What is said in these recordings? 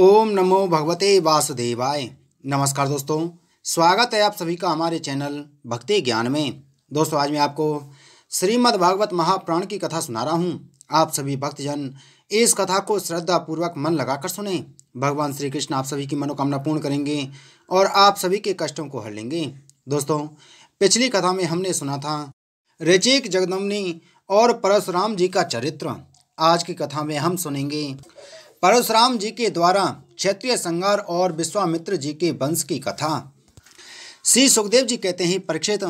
ओम नमो भगवते वासुदेवाय नमस्कार दोस्तों स्वागत है आप सभी का हमारे चैनल भक्ति ज्ञान में दोस्तों आज मैं आपको श्रीमद् भागवत महाप्राण की कथा सुना रहा हूँ आप सभी भक्तजन इस कथा को श्रद्धा पूर्वक मन लगाकर सुने भगवान श्री कृष्ण आप सभी की मनोकामना पूर्ण करेंगे और आप सभी के कष्टों को हर लेंगे दोस्तों पिछली कथा में हमने सुना था रचिक जगदम्नी और परशुराम जी का चरित्र आज की कथा में हम सुनेंगे परशुराम जी के द्वारा क्षेत्रीय संगार और विश्वामित्र जी के वंश की कथा श्री सुखदेव जी कहते हैं परीक्षित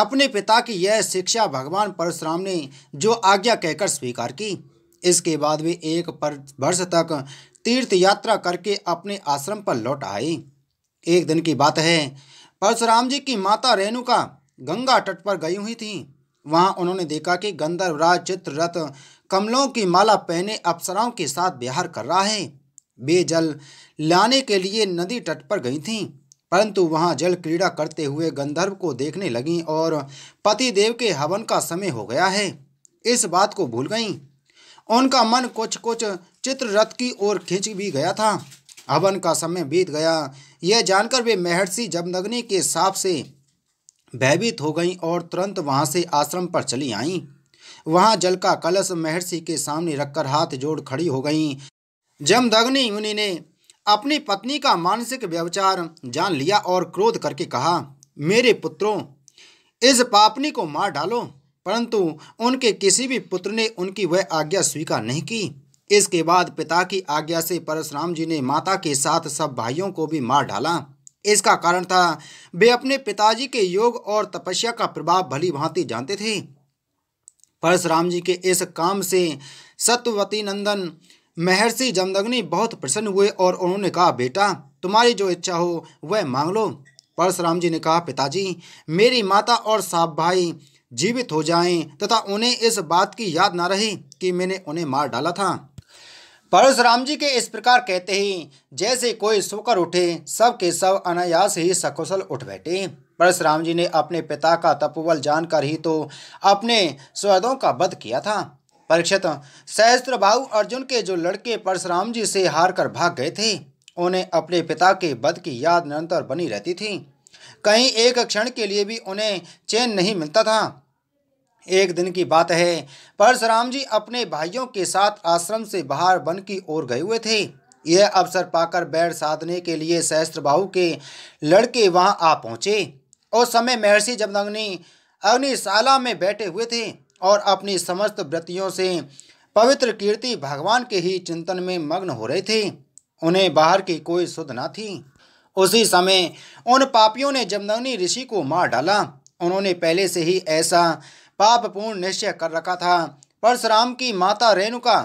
अपने पिता की यह शिक्षा भगवान परशुराम ने जो आज्ञा कहकर स्वीकार की इसके बाद वे एक वर्ष तक तीर्थ यात्रा करके अपने आश्रम पर लौट आए एक दिन की बात है परशुराम जी की माता रेणुका गंगा तट पर गई हुई थी वहाँ उन्होंने देखा कि गंधर्वराज चित्ररथ कमलों की माला पहने अप्सराओं के साथ विहार कर रहा है वे जल लाने के लिए नदी तट पर गई थीं परंतु वहां जल क्रीड़ा करते हुए गंधर्व को देखने लगी और पतिदेव के हवन का समय हो गया है इस बात को भूल गईं उनका मन कुछ कुछ चित्ररथ की ओर खींच भी गया था हवन का समय बीत गया यह जानकर वे महर्षि जमदग्नि के साप से भयभीत हो गईं और तुरंत वहां से आश्रम पर चली आईं वहां जल का कलश महर्षि के सामने रखकर हाथ जोड़ खड़ी हो गईं जमदग्नि मुनि ने अपनी पत्नी का मानसिक व्यवचार जान लिया और क्रोध करके कहा मेरे पुत्रों इस पापनी को मार डालो परंतु उनके किसी भी पुत्र ने उनकी वह आज्ञा स्वीकार नहीं की इसके बाद पिता की आज्ञा से परशुराम जी ने माता के साथ सब भाइयों को भी मार डाला इसका कारण था वे अपने पिताजी के योग और तपस्या का प्रभाव भली भांति जानते थे परशुराम जी के इस काम से सत्यवती नंदन महर्षि जमदग्नि बहुत प्रसन्न हुए और उन्होंने कहा बेटा तुम्हारी जो इच्छा हो वह मांग लो परशुराम जी ने कहा पिताजी मेरी माता और साहब भाई जीवित हो जाएं तथा उन्हें इस बात की याद ना रहे कि मैंने उन्हें मार डाला था परशुराम जी के इस प्रकार कहते ही जैसे कोई सोकर उठे सब के सब अनायास ही सकुशल उठ बैठे परशुराम जी ने अपने पिता का तपोबल जानकर ही तो अपने स्वदों का वध किया था परीक्षित सहस्त्र भाऊ अर्जुन के जो लड़के परशुराम जी से हार कर भाग गए थे उन्हें अपने पिता के वध की याद निरंतर बनी रहती थी कहीं एक क्षण के लिए भी उन्हें चैन नहीं मिलता था एक दिन की बात है परशुराम जी अपने भाइयों के साथ आश्रम से बाहर वन की ओर गए हुए थे यह अवसर पाकर बैर साधने के लिए सहस्त्रबाहु के लड़के वहां आ पहुंचे और समय महर्षि जमदग्नि अग्निशाला में बैठे हुए थे और अपनी समस्त व्रतियों से पवित्र कीर्ति भगवान के ही चिंतन में मग्न हो रहे थे उन्हें बाहर की कोई सुध न थी उसी समय उन पापियों ने जमदग्नि ऋषि को मार डाला उन्होंने पहले से ही ऐसा पाप पूर्ण निश्चय कर रखा था परशुराम की माता रेणुका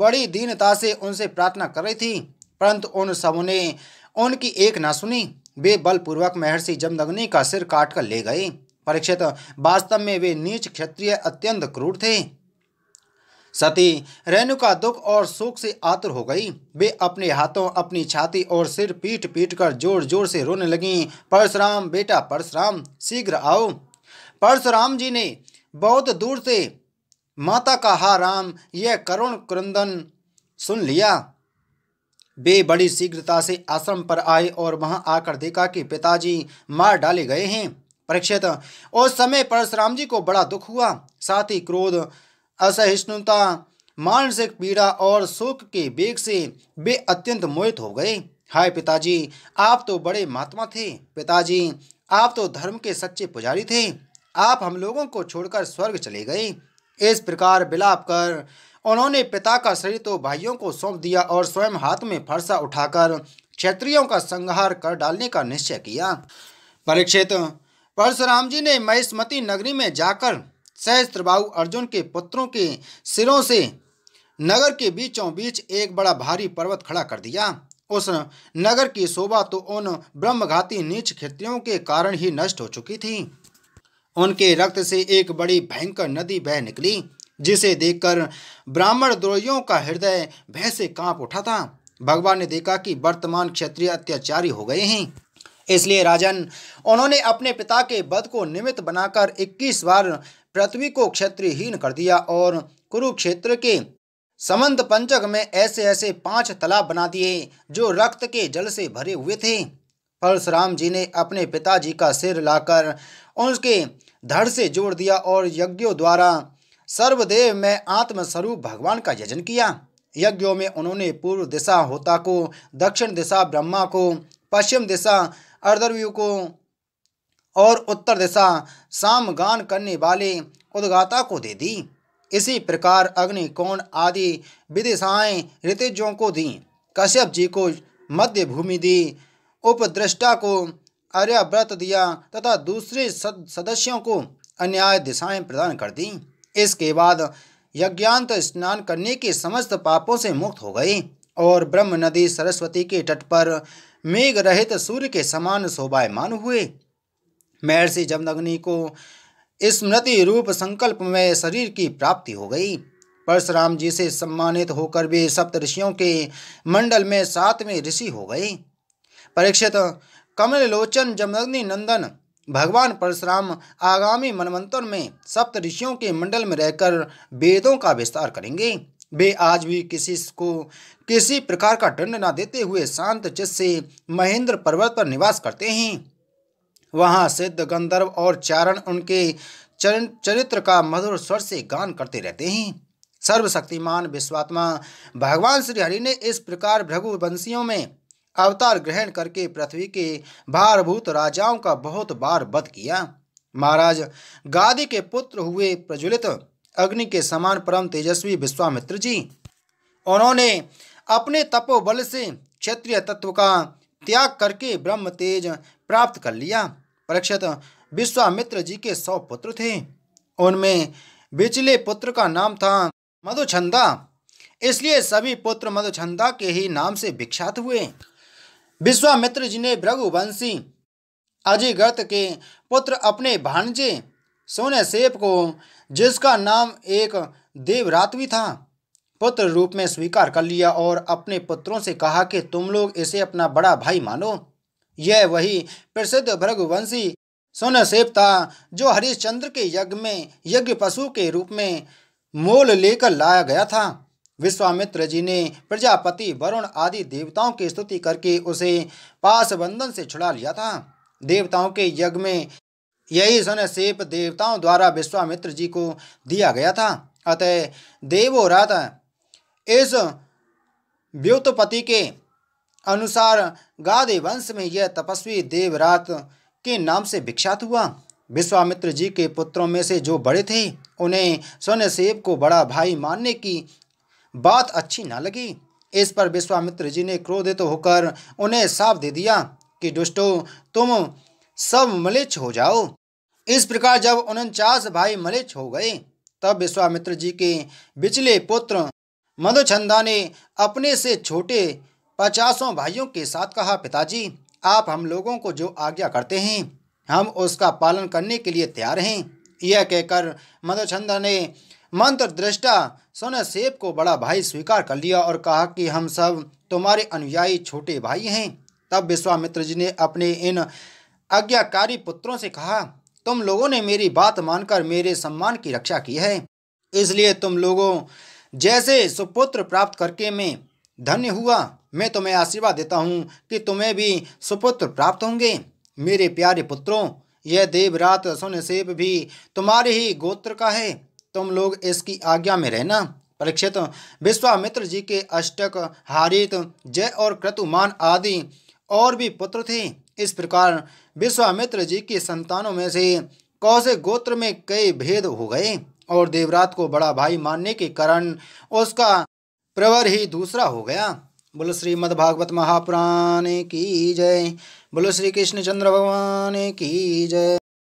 बड़ी दीनता से उनसे प्रार्थना कर रही थी परंतु उन सबों ने उनकी एक ना सुनी वे बलपूर्वक महर्षि जमदग्नि का सिर काट कर ले गए परीक्षित वास्तव में वे नीच क्षत्रिय अत्यंत क्रूर थे सती रेणु का दुख और शोक से आतुर हो गई वे अपने हाथों अपनी छाती और सिर पीट पीट कर जोर जोर से रोने लगीं परशुराम बेटा परशुराम शीघ्र आओ परशुराम जी ने बहुत दूर से माता का हा राम यह करुण क्रंदन सुन लिया वे बड़ी शीघ्रता से आश्रम पर आए और वहां आकर देखा कि पिताजी मार डाले गए हैं परीक्षित उस समय परशुराम जी को बड़ा दुख हुआ साथ ही क्रोध असहिष्णुता मानसिक पीड़ा और शोक के वेग से वे अत्यंत मोहित हो गए हाय पिताजी आप तो बड़े महात्मा थे पिताजी आप तो धर्म के सच्चे पुजारी थे आप हम लोगों को छोड़कर स्वर्ग चले गए इस प्रकार बिलाप कर उन्होंने पिता का शरीर तो भाइयों को सौंप दिया और स्वयं हाथ में फरसा उठाकर क्षत्रियों का संहार कर डालने का निश्चय किया परीक्षित परशुराम जी ने महिस्मती नगरी में जाकर सहस्त्रबाहु अर्जुन के पुत्रों के सिरों से नगर के बीचों बीच एक बड़ा भारी पर्वत खड़ा कर दिया उस नगर की शोभा तो उन ब्रह्मघाती नीच क्षत्रियों के कारण ही नष्ट हो चुकी थी उनके रक्त से एक बड़ी भयंकर नदी बह निकली जिसे देखकर ब्राह्मण द्रोहियों का हृदय भय से कांप उठा था भगवान ने देखा कि वर्तमान क्षत्रिय अत्याचारी हो गए हैं इसलिए राजन उन्होंने अपने पिता के वध को निमित्त बनाकर 21 बार पृथ्वी को क्षत्रियहीन कर दिया और कुरुक्षेत्र के समंद पंचक में ऐसे ऐसे पांच तालाब बना दिए जो रक्त के जल से भरे हुए थे परशुराम जी ने अपने पिताजी का सिर लाकर उनके धड़ से जोड़ दिया और यज्ञों द्वारा सर्वदेव में आत्मस्वरूप भगवान का यजन किया यज्ञों में उन्होंने पूर्व दिशा होता को दक्षिण दिशा ब्रह्मा को पश्चिम दिशा अर्धर्व्यू को और उत्तर दिशा सामगान करने वाले उद्गाता को दे दी इसी प्रकार अग्नि कोण आदि विदिशाएँ ऋतिजों को दी कश्यप जी को मध्य भूमि दी उपद्रष्टा को आर्याव्रत दिया तथा दूसरे सदस्यों को अन्याय दिशाएं प्रदान कर दी इसके बाद यज्ञांत स्नान करने के समस्त पापों से मुक्त हो गई और ब्रह्म नदी सरस्वती के तट पर मेघ रहित सूर्य के समान शोभायमान हुए महर्षि जमदग्नि को स्मृति रूप संकल्प में शरीर की प्राप्ति हो गई परशुराम जी से सम्मानित होकर भी सप्त ऋषियों के मंडल में सातवें ऋषि हो गए परीक्षित कमल लोचन जमदग्नि नंदन भगवान परशुराम आगामी मनमंत्र में सप्त ऋषियों के मंडल में रहकर वेदों का विस्तार करेंगे वे आज भी किसी को किसी प्रकार का दंड न देते हुए शांत चित्त से महेंद्र पर्वत पर निवास करते हैं वहाँ सिद्ध गंधर्व और चारण उनके चरण चरित्र का मधुर स्वर से गान करते रहते हैं सर्वशक्तिमान विश्वात्मा भगवान श्री हरि ने इस प्रकार भृगुवंशियों में अवतार ग्रहण करके पृथ्वी के भारभूत राजाओं का बहुत बार वध किया महाराज गादी के पुत्र हुए प्रज्वलित अग्नि के समान परम तेजस्वी विश्वामित्र जी उन्होंने अपने तपोबल से क्षेत्रीय तत्व का त्याग करके ब्रह्म तेज प्राप्त कर लिया परीक्षित विश्वामित्र जी के सौ पुत्र थे उनमें बिचले पुत्र का नाम था मधुछंदा इसलिए सभी पुत्र मधुछंदा के ही नाम से विख्यात हुए विश्वामित्र जी ने भृगुवंशी अजिगर्त के पुत्र अपने भांजे सेप को जिसका नाम एक देवरात्वी था पुत्र रूप में स्वीकार कर लिया और अपने पुत्रों से कहा कि तुम लोग इसे अपना बड़ा भाई मानो यह वही प्रसिद्ध भृगुवंशी सोनसेप था जो हरिश्चंद्र के यज्ञ में यज्ञ पशु के रूप में मोल लेकर लाया गया था विश्वामित्र जी ने प्रजापति वरुण आदि देवताओं की स्तुति करके उसे पास बंधन से छुड़ा लिया था देवताओं के यज्ञ में यही सुन सेप देवताओं द्वारा विश्वामित्र जी को दिया गया था अतः रात इस व्युतपति के अनुसार गादे वंश में यह तपस्वी देवरात के नाम से विख्यात हुआ विश्वामित्र जी के पुत्रों में से जो बड़े थे उन्हें सोनसेब को बड़ा भाई मानने की बात अच्छी ना लगी इस पर विश्वामित्र जी ने क्रोधित होकर उन्हें साफ दे दिया कि दुष्टो तुम सब मलिच हो जाओ इस प्रकार जब उनचास भाई मलिच हो गए तब विश्वामित्र जी के बिचले पुत्र मधुचंदा ने अपने से छोटे पचासों भाइयों के साथ कहा पिताजी आप हम लोगों को जो आज्ञा करते हैं हम उसका पालन करने के लिए तैयार हैं यह कहकर मधुचंदा ने मंत्र दृष्टा सोनसेब को बड़ा भाई स्वीकार कर लिया और कहा कि हम सब तुम्हारे अनुयायी छोटे भाई हैं तब विश्वामित्र जी ने अपने इन आज्ञाकारी पुत्रों से कहा तुम लोगों ने मेरी बात मानकर मेरे सम्मान की रक्षा की है इसलिए तुम लोगों जैसे सुपुत्र प्राप्त करके मैं धन्य हुआ मैं तुम्हें आशीर्वाद देता हूँ कि तुम्हें भी सुपुत्र प्राप्त होंगे मेरे प्यारे पुत्रों यह देवरात सेब भी तुम्हारे ही गोत्र का है तुम लोग इसकी आज्ञा में रहना परीक्षित विश्वामित्र जी के अष्टक हारित जय और क्रतुमान आदि और भी पुत्र थे इस प्रकार विश्वामित्र जी के संतानों में से कौसे गोत्र में कई भेद हो गए और देवरात को बड़ा भाई मानने के कारण उसका प्रवर ही दूसरा हो गया बोलो श्रीमद्भागवत महापुराण की जय बोलो श्री कृष्ण चंद्र भगवान की जय